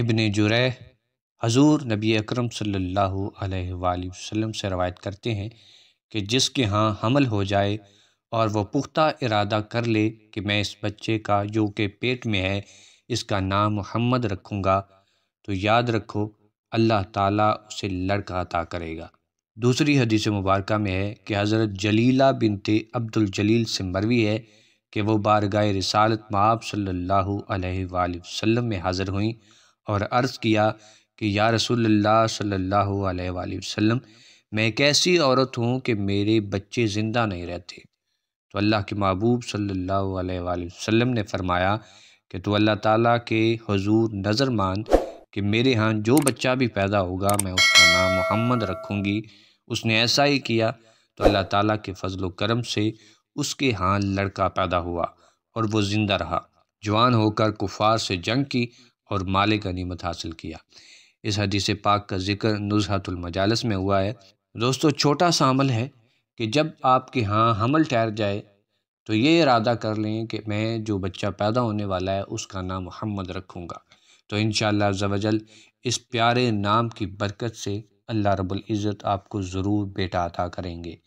इबन जुरै हजूर नबी अकरम सल्लल्लाहु अलैहि वसल्लम से रवायत करते हैं कि जिसके यहाँ हमल हो जाए और वह पुख्ता इरादा कर ले कि मैं इस बच्चे का जो के पेट में है इसका नाम मोहम्मद रखूँगा तो याद रखो अल्लाह ताला उसे लड़का अता करेगा दूसरी हदीस मुबारक में है कि हज़रत जलीला बिनते अब्दुल जलील से मरवी है कि वह बारगा रिसालत माब सल्ला वसम में हाज़िर हुई और अर्ज़ किया कि या रसोल्ला सल्ला वसम मैं एक ऐसी औरत हूँ कि मेरे बच्चे ज़िंदा नहीं रहते तो अल्लाह के महबूब सल्ला वसम ने फरमाया कि तो अल्लाह ताली के हजूर नज़र मान कि मेरे यहाँ जो बच्चा भी पैदा होगा मैं उसका नाम मोहम्मद रखूँगी उसने ऐसा ही किया तो अल्लाह ताली के फजल करम से उसके यहाँ लड़का पैदा हुआ और वो ज़िंदा रहा जवान होकर कुफार से जंग की और माल गनीमत हासिल किया इस हदीस पाक का जिक्र नुजहतुलमजालस में हुआ है दोस्तों छोटा सा अमल है कि जब आपके यहाँ हमल ठहर जाए तो ये इरादा कर लें कि मैं जो बच्चा पैदा होने वाला है उसका नाम मोहम्मद रखूँगा तो इन शवजल इस प्यारे नाम की बरकत से अल्लाह रबुल्ज़त आपको ज़रूर बेटा अदा करेंगे